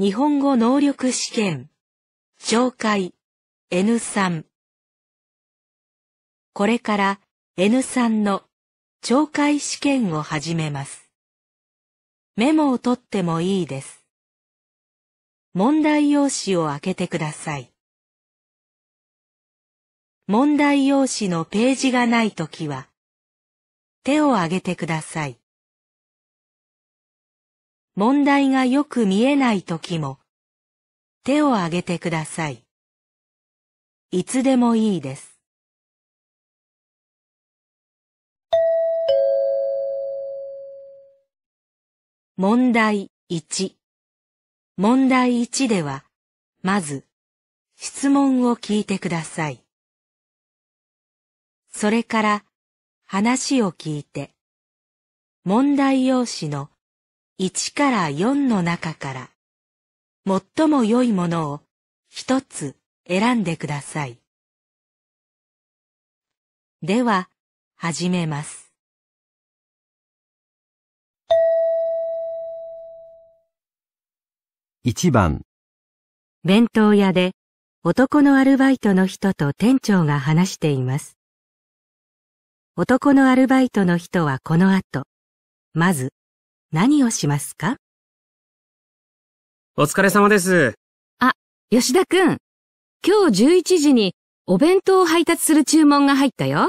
日本語能力試験。紹介 N3。これから N3 の懲戒試験を始めます。メモを取ってもいいです。問題用紙を開けてください。問題用紙のページがないときは、手を挙げてください。問題がよく見えない時も、手を挙げてください。いつでもいいです。問題1。問題1では、まず、質問を聞いてください。それから、話を聞いて、問題用紙の1から4の中から、最も良いものを一つ選んでください。では、始めます。1番弁当屋で男のアルバイトの人と店長が話しています。男のアルバイトの人はこの後、まず何をしますかお疲れ様です。あ、吉田くん。今日11時にお弁当を配達する注文が入ったよ。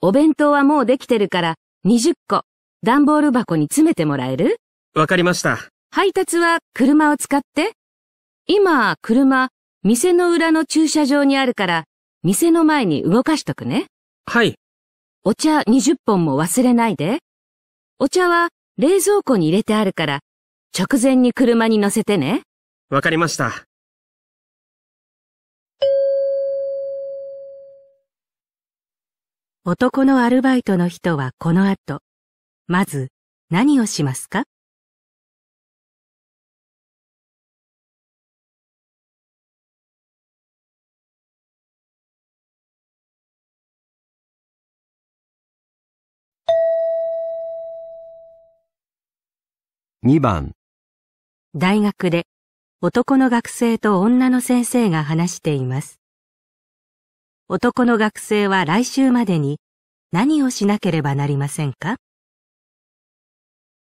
お弁当はもうできてるから20個、段ボール箱に詰めてもらえるわかりました。配達は車を使って。今、車、店の裏の駐車場にあるから、店の前に動かしとくね。はい。お茶20本も忘れないで。お茶は冷蔵庫に入れてあるから、直前に車に乗せてね。わかりました。男のアルバイトの人はこの後、まず何をしますか2番大学で男の学生と女の先生が話しています。男の学生は来週までに何をしなければなりませんか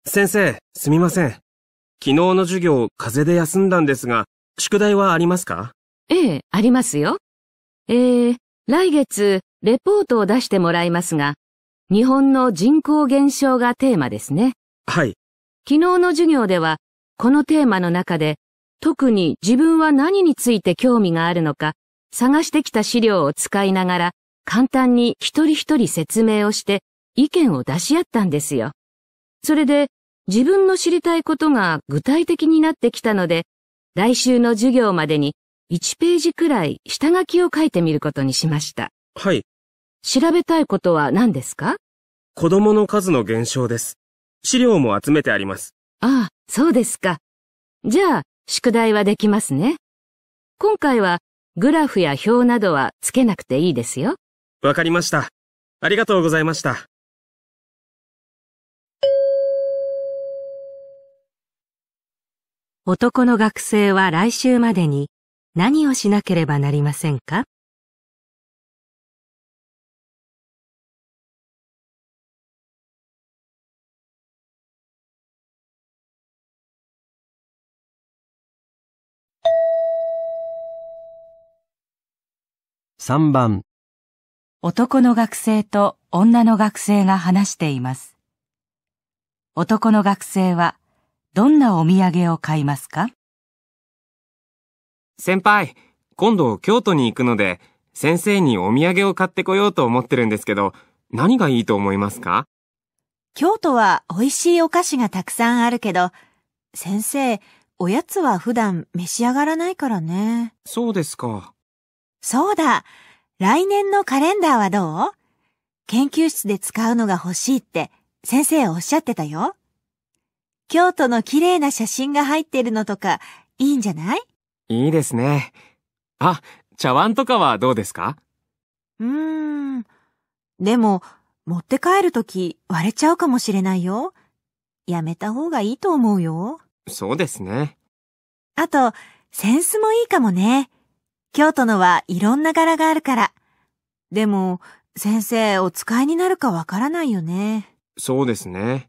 先生、すみません。昨日の授業、風邪で休んだんですが、宿題はありますかええ、ありますよ。えー、来月、レポートを出してもらいますが、日本の人口減少がテーマですね。はい。昨日の授業では、このテーマの中で、特に自分は何について興味があるのか、探してきた資料を使いながら、簡単に一人一人説明をして、意見を出し合ったんですよ。それで、自分の知りたいことが具体的になってきたので、来週の授業までに1ページくらい下書きを書いてみることにしました。はい。調べたいことは何ですか子供の数の減少です。資料も集めてあります。ああ、そうですか。じゃあ、宿題はできますね。今回は、グラフや表などはつけなくていいですよ。わかりました。ありがとうございました。男の学生は来週までに何をしなければなりませんか3番男の学生と女の学生が話しています。男の学生はどんなお土産を買いますか先輩、今度京都に行くので、先生にお土産を買ってこようと思ってるんですけど、何がいいと思いますか京都は美味しいお菓子がたくさんあるけど、先生、おやつは普段召し上がらないからね。そうですか。そうだ。来年のカレンダーはどう研究室で使うのが欲しいって先生おっしゃってたよ。京都の綺麗な写真が入ってるのとかいいんじゃないいいですね。あ、茶碗とかはどうですかうーん。でも、持って帰るとき割れちゃうかもしれないよ。やめた方がいいと思うよ。そうですね。あと、センスもいいかもね。京都のはいろんな柄があるから。でも、先生お使いになるかわからないよね。そうですね。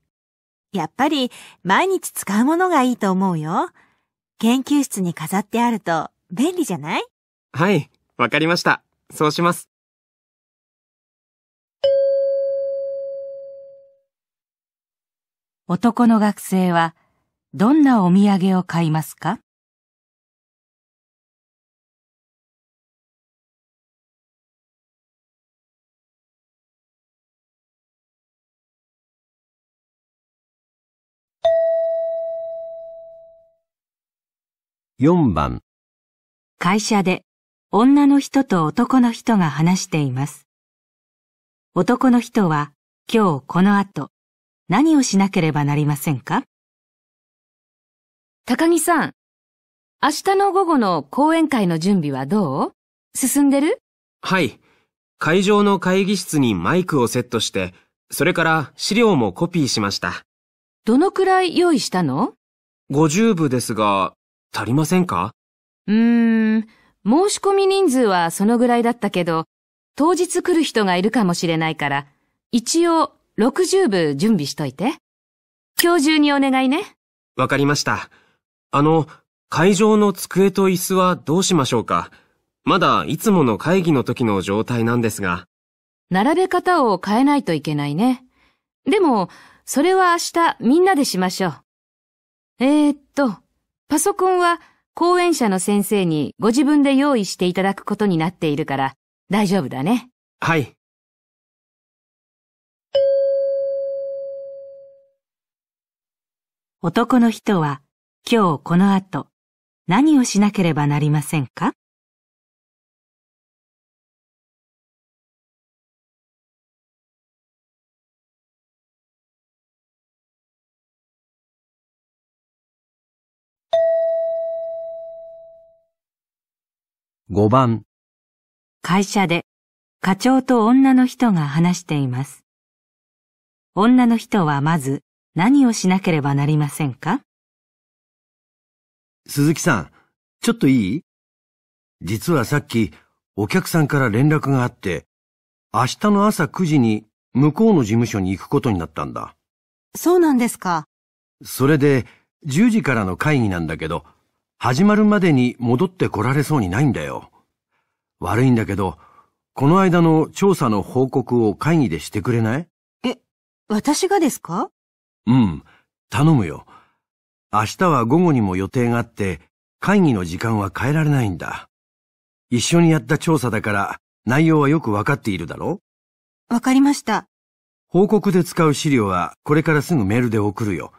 やっぱり毎日使うものがいいと思うよ。研究室に飾ってあると便利じゃないはい、わかりました。そうします。男の学生はどんなお土産を買いますか4番会社で女の人と男の人が話しています。男の人は今日この後何をしなければなりませんか高木さん、明日の午後の講演会の準備はどう進んでるはい。会場の会議室にマイクをセットして、それから資料もコピーしました。どのくらい用意したの ?50 部ですが、足りませんかうーん、申し込み人数はそのぐらいだったけど、当日来る人がいるかもしれないから、一応60部準備しといて。今日中にお願いね。わかりました。あの、会場の机と椅子はどうしましょうかまだいつもの会議の時の状態なんですが。並べ方を変えないといけないね。でも、それは明日みんなでしましょう。えー、っと、パソコンは講演者の先生にご自分で用意していただくことになっているから大丈夫だね。はい。男の人は今日この後何をしなければなりませんか5番会社で課長と女の人が話しています。女の人はまず何をしなければなりませんか鈴木さん、ちょっといい実はさっきお客さんから連絡があって、明日の朝9時に向こうの事務所に行くことになったんだ。そうなんですか。それで10時からの会議なんだけど、始まるまでに戻ってこられそうにないんだよ。悪いんだけど、この間の調査の報告を会議でしてくれないえ、私がですかうん、頼むよ。明日は午後にも予定があって、会議の時間は変えられないんだ。一緒にやった調査だから、内容はよくわかっているだろわかりました。報告で使う資料はこれからすぐメールで送るよ。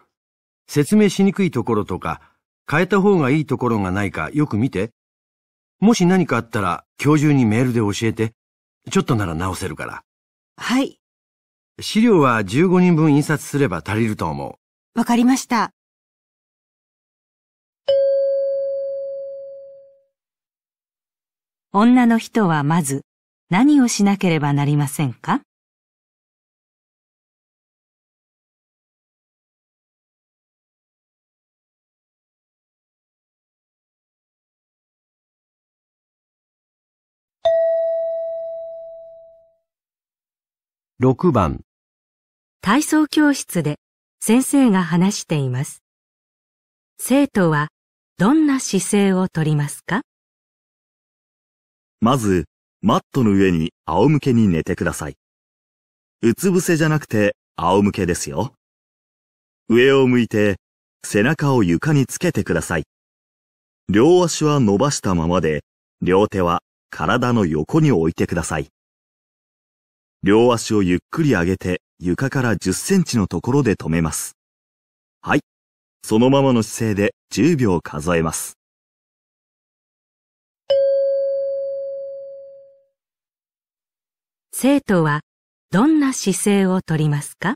説明しにくいところとか、変えた方がいいところがないかよく見て。もし何かあったら今日中にメールで教えて。ちょっとなら直せるから。はい。資料は15人分印刷すれば足りると思う。わかりました。女の人はまず何をしなければなりませんか6番体操教室で先生が話しています。生徒はどんな姿勢をとりますかまず、マットの上に仰向けに寝てください。うつ伏せじゃなくて仰向けですよ。上を向いて背中を床につけてください。両足は伸ばしたままで、両手は体の横に置いてください。両足をゆっくり上げて床から10センチのところで止めます。はい。そのままの姿勢で10秒数えます。生徒はどんな姿勢をとりますか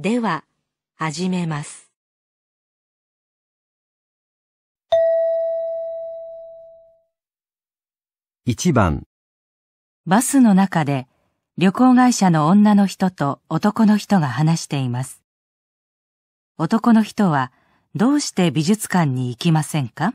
では、始めます。1番バスの中で旅行会社の女の人と男の人が話しています。男の人はどうして美術館に行きませんか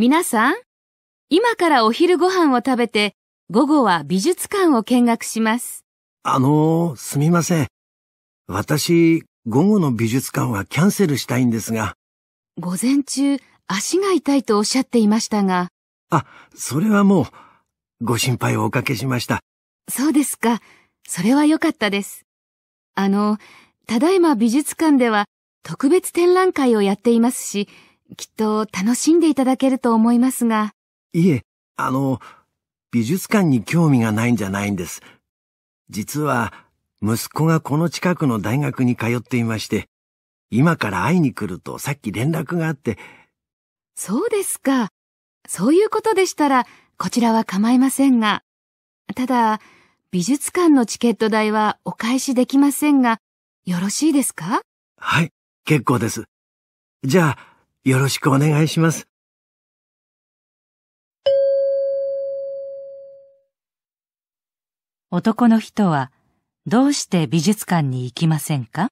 皆さん、今からお昼ご飯を食べて、午後は美術館を見学します。あのー、すみません。私、午後の美術館はキャンセルしたいんですが。午前中、足が痛いとおっしゃっていましたが。あ、それはもう、ご心配をおかけしました。そうですか。それは良かったです。あの、ただいま美術館では特別展覧会をやっていますし、きっと楽しんでいただけると思いますが。いえ、あの、美術館に興味がないんじゃないんです。実は、息子がこの近くの大学に通っていまして、今から会いに来るとさっき連絡があって。そうですか。そういうことでしたら、こちらは構いませんが。ただ、美術館のチケット代はお返しできませんが、よろしいですかはい、結構です。じゃあ、よろしくお願いします。男の人はどうして美術館に行きませんか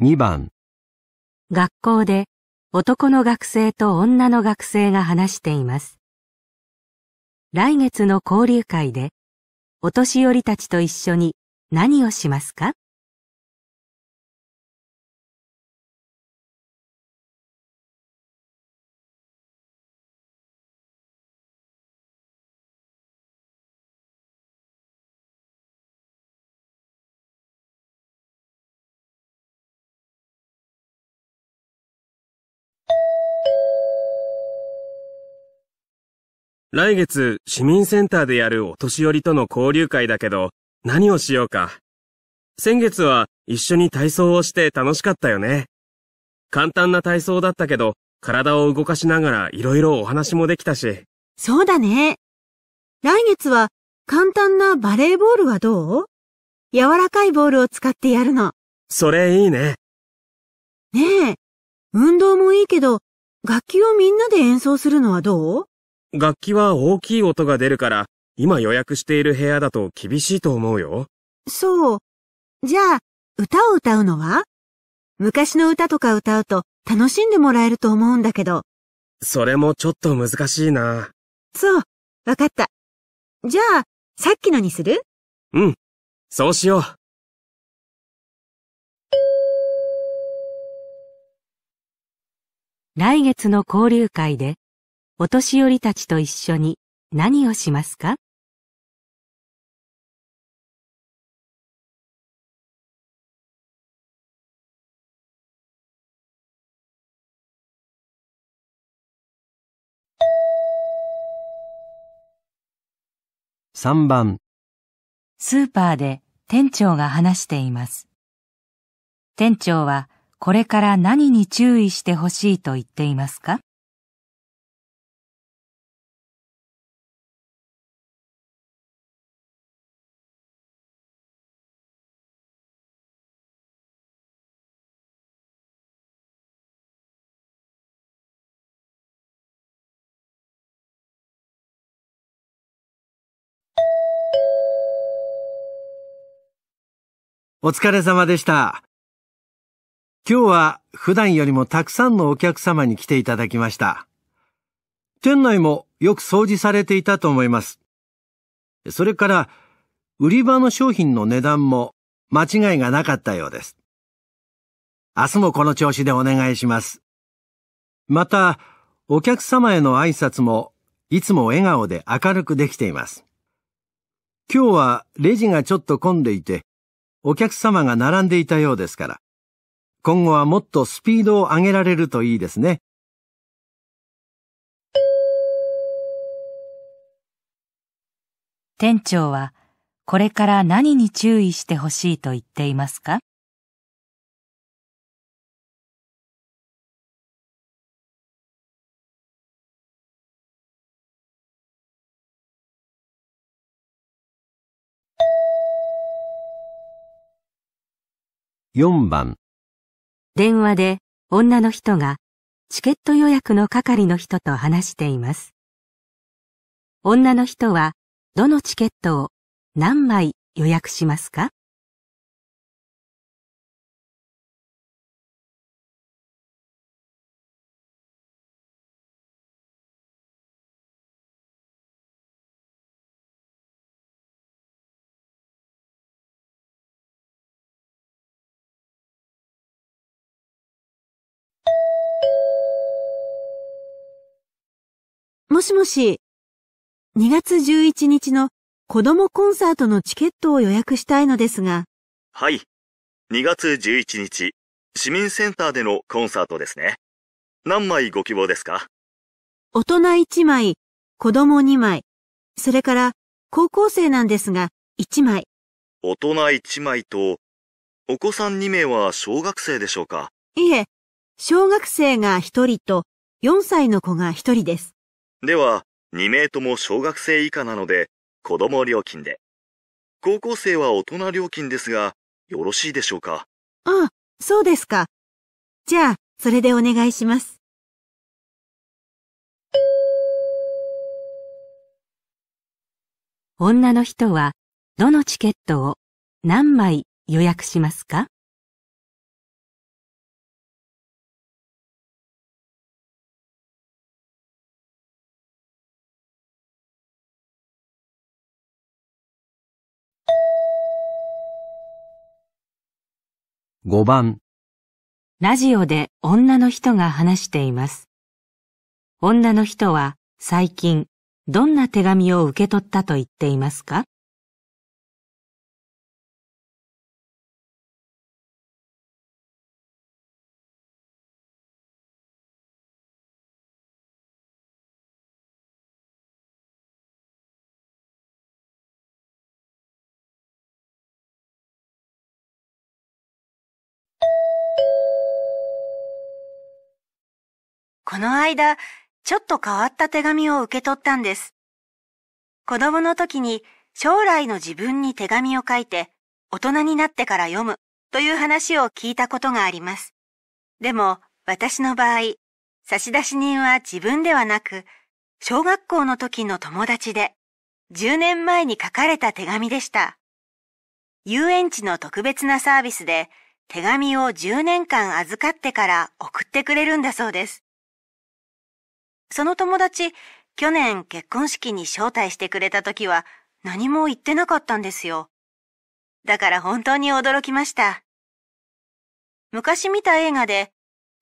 2番学校で男の学生と女の学生が話しています。来月の交流会で、お年寄りたちと一緒に何をしますか来月、市民センターでやるお年寄りとの交流会だけど、何をしようか。先月は一緒に体操をして楽しかったよね。簡単な体操だったけど、体を動かしながら色々お話もできたし。そうだね。来月は簡単なバレーボールはどう柔らかいボールを使ってやるの。それいいね。ねえ、運動もいいけど、楽器をみんなで演奏するのはどう楽器は大きい音が出るから、今予約している部屋だと厳しいと思うよ。そう。じゃあ、歌を歌うのは昔の歌とか歌うと楽しんでもらえると思うんだけど。それもちょっと難しいな。そう、わかった。じゃあ、さっきのにするうん、そうしよう。来月の交流会でお年寄りたちと一緒に何をしますか3番スーパーで店長が話しています。店長はこれから何に注意してほしいと言っていますかお疲れ様でした。今日は普段よりもたくさんのお客様に来ていただきました。店内もよく掃除されていたと思います。それから、売り場の商品の値段も間違いがなかったようです。明日もこの調子でお願いします。また、お客様への挨拶もいつも笑顔で明るくできています。今日はレジがちょっと混んでいて、お客様が並んでいたようですから、今後はもっとスピードを上げられるといいですね。店長は、これから何に注意してほしいと言っていますか4番電話で女の人がチケット予約の係の人と話しています。女の人はどのチケットを何枚予約しますかしもし、2月11日の子供コンサートのチケットを予約したいのですが。はい。2月11日、市民センターでのコンサートですね。何枚ご希望ですか大人1枚、子供2枚、それから高校生なんですが1枚。大人1枚と、お子さん2名は小学生でしょうかいえ、小学生が1人と4歳の子が1人です。では、2名とも小学生以下なので、子供料金で。高校生は大人料金ですが、よろしいでしょうかああ、そうですか。じゃあ、それでお願いします。女の人は、どのチケットを何枚予約しますか5番ラジオで女の人が話しています。女の人は最近どんな手紙を受け取ったと言っていますかこの間、ちょっと変わった手紙を受け取ったんです。子供の時に将来の自分に手紙を書いて、大人になってから読むという話を聞いたことがあります。でも、私の場合、差出人は自分ではなく、小学校の時の友達で、10年前に書かれた手紙でした。遊園地の特別なサービスで、手紙を10年間預かってから送ってくれるんだそうです。その友達、去年結婚式に招待してくれた時は何も言ってなかったんですよ。だから本当に驚きました。昔見た映画で、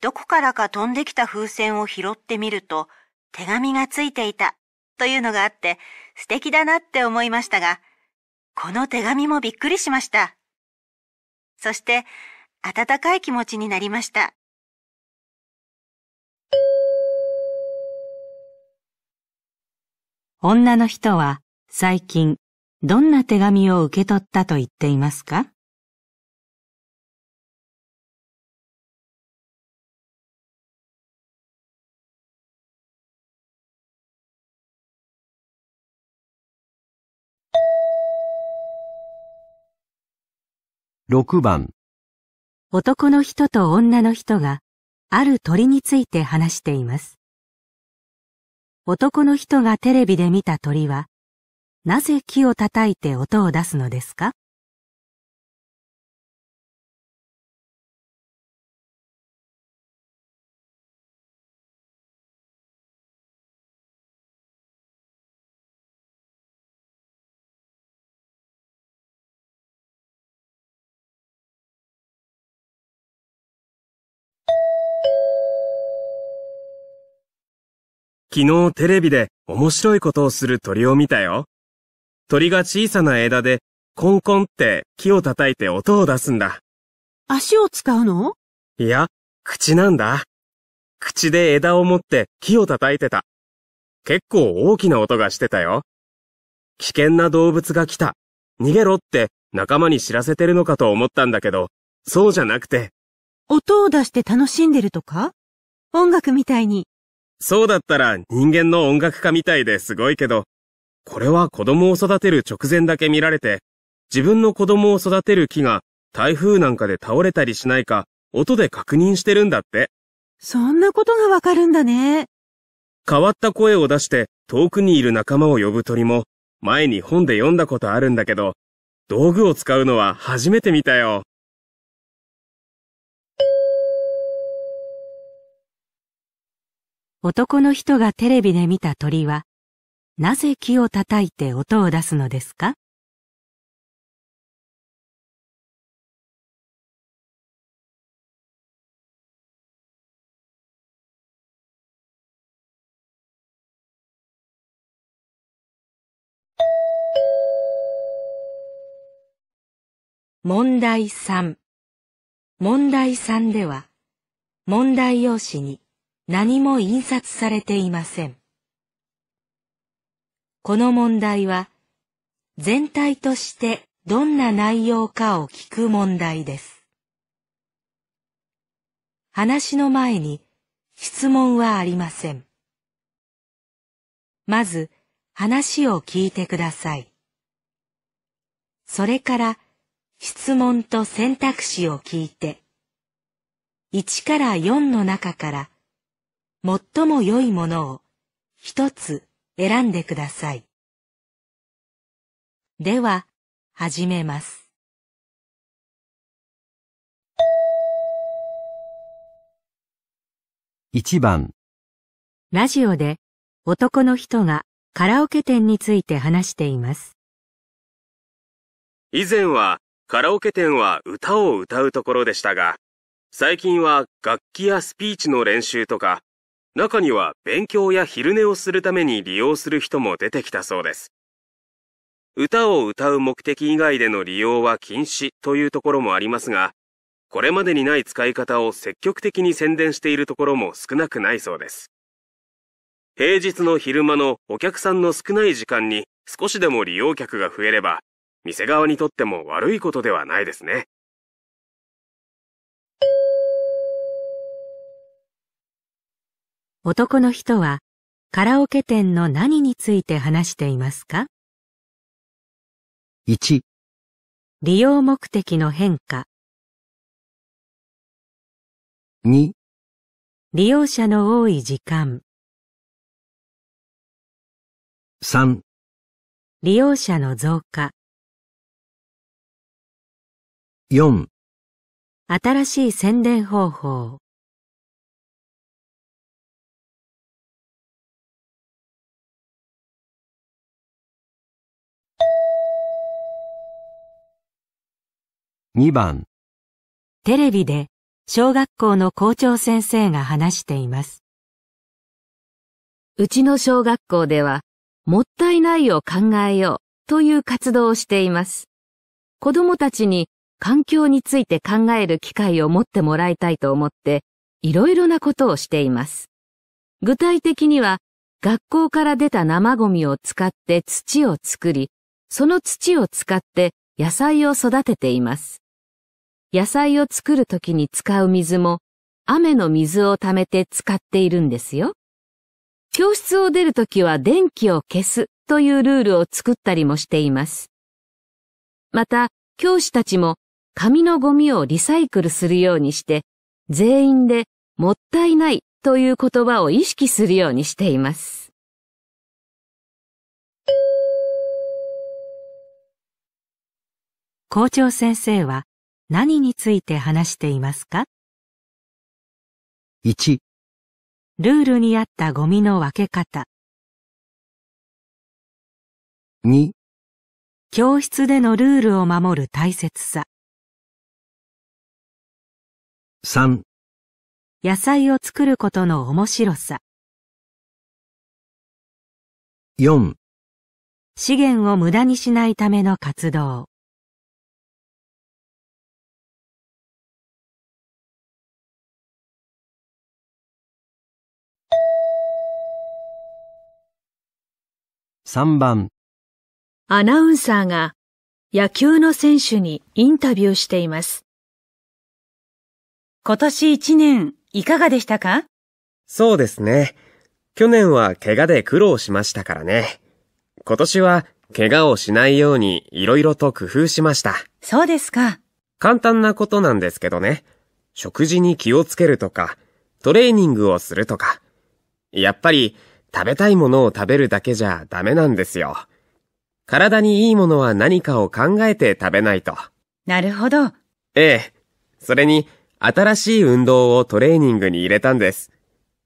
どこからか飛んできた風船を拾ってみると、手紙がついていたというのがあって素敵だなって思いましたが、この手紙もびっくりしました。そして、温かい気持ちになりました。女の人は最近どんな手紙を受け取ったと言っていますか6番男の人と女の人がある鳥について話しています。男の人がテレビで見た鳥は、なぜ木を叩いて音を出すのですか昨日テレビで面白いことをする鳥を見たよ。鳥が小さな枝でコンコンって木を叩いて音を出すんだ。足を使うのいや、口なんだ。口で枝を持って木を叩いてた。結構大きな音がしてたよ。危険な動物が来た。逃げろって仲間に知らせてるのかと思ったんだけど、そうじゃなくて。音を出して楽しんでるとか音楽みたいにそうだったら人間の音楽家みたいですごいけど、これは子供を育てる直前だけ見られて、自分の子供を育てる木が台風なんかで倒れたりしないか音で確認してるんだって。そんなことがわかるんだね。変わった声を出して遠くにいる仲間を呼ぶ鳥も前に本で読んだことあるんだけど、道具を使うのは初めて見たよ。男の人がテレビで見た鳥は、なぜ木を叩いて音を出すのですか問題3問題3では問題用紙に何も印刷されていません。この問題は、全体としてどんな内容かを聞く問題です。話の前に質問はありません。まず話を聞いてください。それから質問と選択肢を聞いて、1から4の中から最も良いものを一つ選んでください。では、始めます。1番ラジオで男の人がカラオケ店について話しています。以前はカラオケ店は歌を歌うところでしたが、最近は楽器やスピーチの練習とか中には勉強や昼寝をするために利用する人も出てきたそうです。歌を歌う目的以外での利用は禁止というところもありますが、これまでにない使い方を積極的に宣伝しているところも少なくないそうです。平日の昼間のお客さんの少ない時間に少しでも利用客が増えれば、店側にとっても悪いことではないですね。男の人はカラオケ店の何について話していますか ?1 利用目的の変化2利用者の多い時間3利用者の増加4新しい宣伝方法2番テレビで小学校の校長先生が話しています。うちの小学校では、もったいないを考えようという活動をしています。子供たちに環境について考える機会を持ってもらいたいと思って、いろいろなことをしています。具体的には、学校から出た生ゴミを使って土を作り、その土を使って野菜を育てています。野菜を作るときに使う水も、雨の水を溜めて使っているんですよ。教室を出るときは電気を消すというルールを作ったりもしています。また、教師たちも紙のゴミをリサイクルするようにして、全員でもったいないという言葉を意識するようにしています。校長先生は何について話していますか ?1、ルールに合ったゴミの分け方。2、教室でのルールを守る大切さ。3、野菜を作ることの面白さ。4、資源を無駄にしないための活動。3番アナウンサーが野球の選手にインタビューしています。今年1年いかがでしたかそうですね。去年は怪我で苦労しましたからね。今年は怪我をしないように色々と工夫しました。そうですか。簡単なことなんですけどね。食事に気をつけるとか、トレーニングをするとか。やっぱり食べたいものを食べるだけじゃダメなんですよ。体にいいものは何かを考えて食べないと。なるほど。ええ。それに、新しい運動をトレーニングに入れたんです。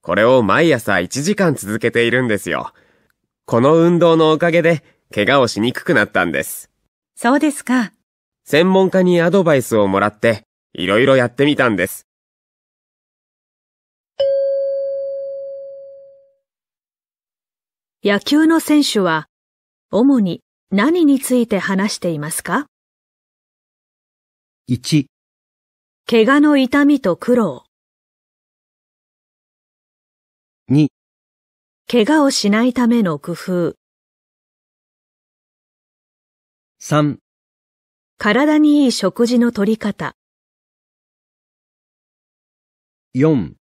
これを毎朝1時間続けているんですよ。この運動のおかげで、怪我をしにくくなったんです。そうですか。専門家にアドバイスをもらって、いろいろやってみたんです。野球の選手は主に何について話していますか ?1、怪我の痛みと苦労。2、怪我をしないための工夫。3、体にいい食事の取り方。4、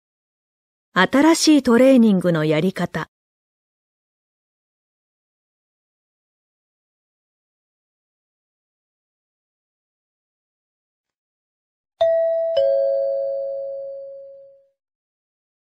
新しいトレーニングのやり方。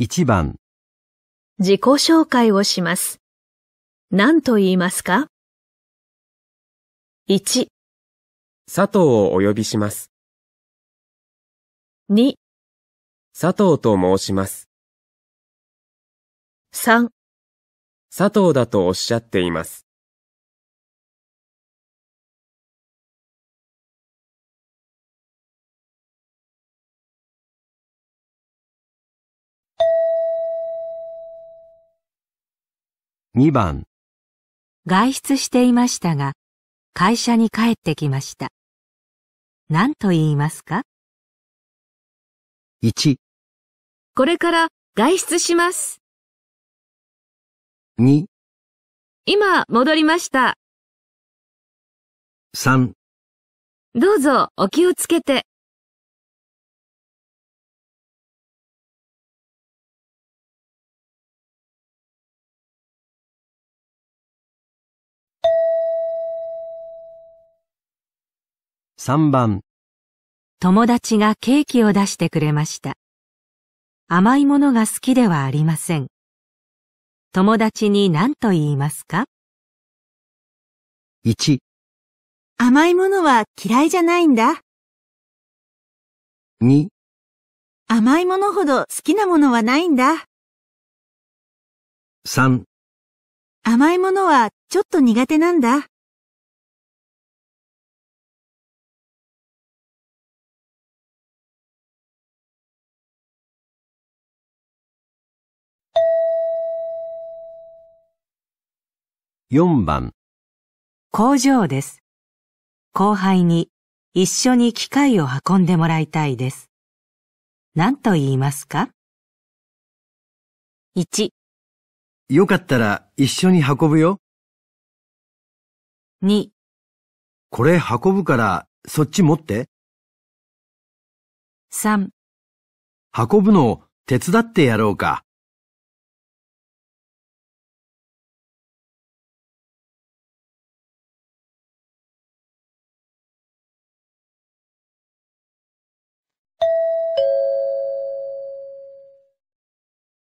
1番自己紹介をします。何と言いますか ?1 佐藤をお呼びします。2佐藤と申します。3佐藤だとおっしゃっています。2番外出していましたが会社に帰ってきました。何と言いますか ?1 これから外出します。2今戻りました。3どうぞお気をつけて。3番友達がケーキを出してくれました。甘いものが好きではありません。友達に何と言いますか ?1 甘いものは嫌いじゃないんだ。2甘いものほど好きなものはないんだ。3甘いものはちょっと苦手なんだ。4番工場です。後輩に一緒に機械を運んでもらいたいです。何と言いますか ?1 よかったら一緒に運ぶよ。2これ運ぶからそっち持って。3運ぶの手伝ってやろうか。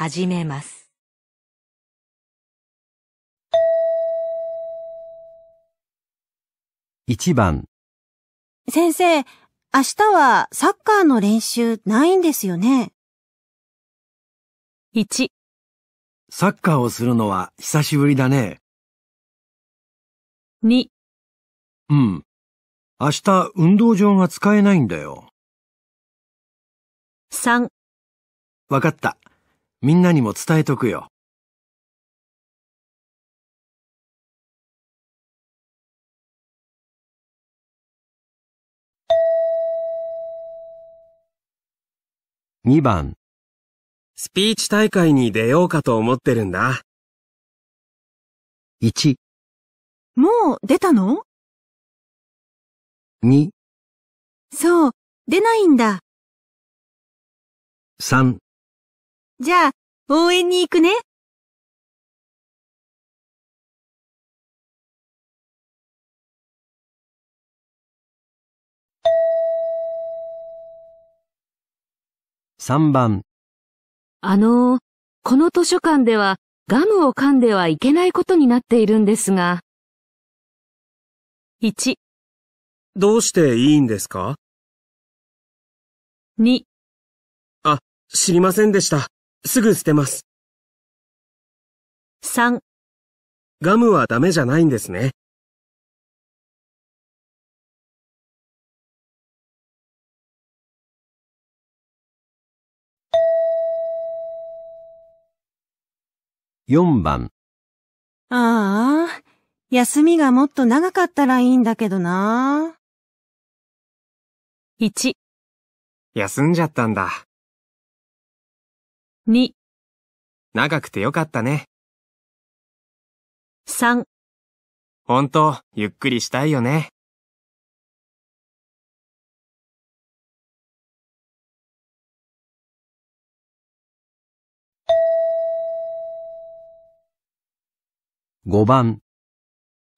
始めます。1番先生、明日はサッカーの練習ないんですよね。1サッカーをするのは久しぶりだね。2うん。明日運動場が使えないんだよ。3わかった。みんなにも伝えとくよ。2番スピーチ大会に出ようかと思ってるんだ。1もう出たの ?2 そう、出ないんだ。3じゃあ、応援に行くね。3番。あのこの図書館ではガムを噛んではいけないことになっているんですが。1。どうしていいんですか ?2。あ、知りませんでした。すぐ捨てます。3ガムはダメじゃないんですね。4番ああ、休みがもっと長かったらいいんだけどな。1休んじゃったんだ。2長くてよかったね。3ほんと、ゆっくりしたいよね。5番。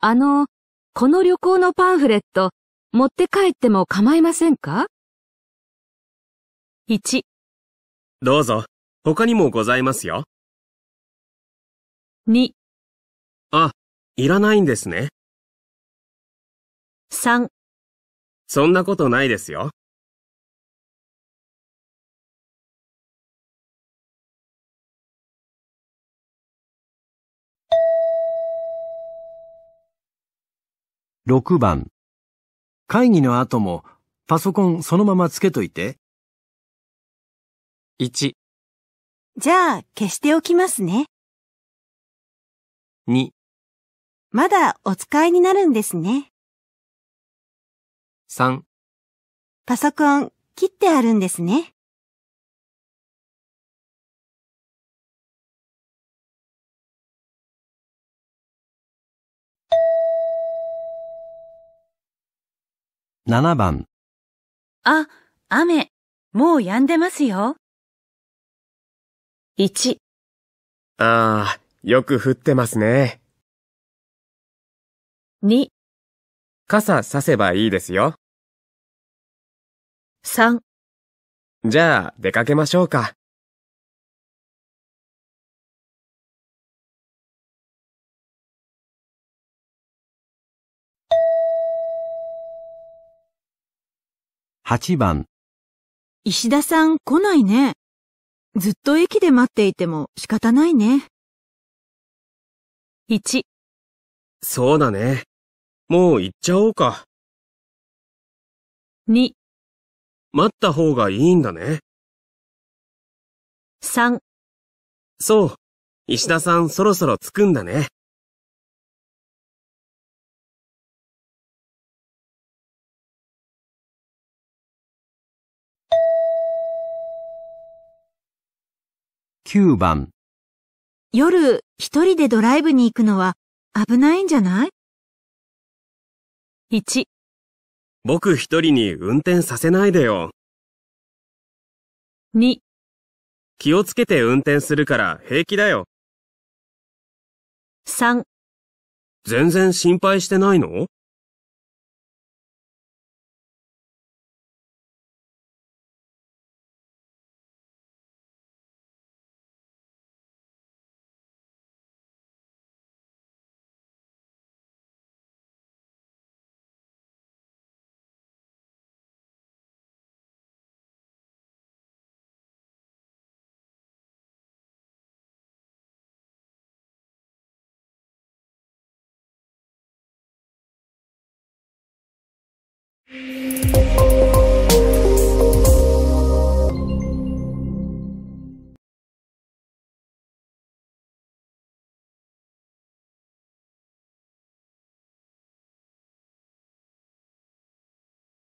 あの、この旅行のパンフレット、持って帰っても構いませんか ?1。どうぞ。他にもございますよ。2あ、いらないんですね。3そんなことないですよ。6番会議の後もパソコンそのままつけといて。1じゃあ、消しておきますね。2、まだお使いになるんですね。3、パソコン、切ってあるんですね。7番、あ、雨、もう止んでますよ。1ああ、よく降ってますね。2傘させばいいですよ。3じゃあ、出かけましょうか。8番石田さん来ないね。ずっと駅で待っていても仕方ないね。1、そうだね。もう行っちゃおうか。2、待った方がいいんだね。3、そう、石田さんそろそろ着くんだね。9番夜一人でドライブに行くのは危ないんじゃない ?1 僕一人に運転させないでよ。2気をつけて運転するから平気だよ。3全然心配してないの